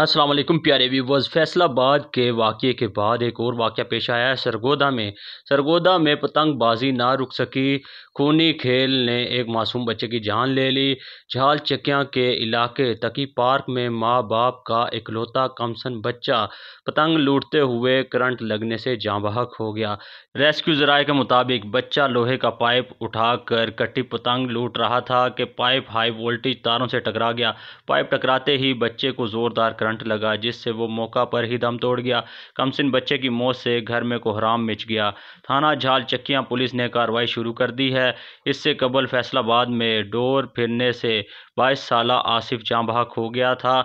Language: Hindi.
असलम प्यारे व्यूवर्स फैसलाबाद के वाक़े के बाद एक और वाक़ पेश आया है सरगोदा में सरगोदा में पतंगबाजी ना रुक सकी खूनी खेल ने एक मासूम बच्चे की जान ले ली झाल चकिया के इलाके तकी पार्क में माँ बाप का इकलौता कमसन बच्चा पतंग लूटते हुए करंट लगने से जाँ बहक हो गया रेस्क्यू ज़राए के मुताबिक बच्चा लोहे का पाइप उठा कर कट्टी पतंग लूट रहा था कि पाइप हाई वोल्टेज तारों से टकरा गया पाइप टकराते ही बच्चे को ज़ोरदार करंट लगा जिससे वो मौका पर ही दम तोड़ गया कमसिन बच्चे की मौत से घर में कोहराम मिच गया थाना झाल चक्कियाँ पुलिस ने कार्रवाई शुरू कर दी है इससे कबल फैसलाबाद में डोर फिरने से बाईस साल आसिफ जाँ हो गया था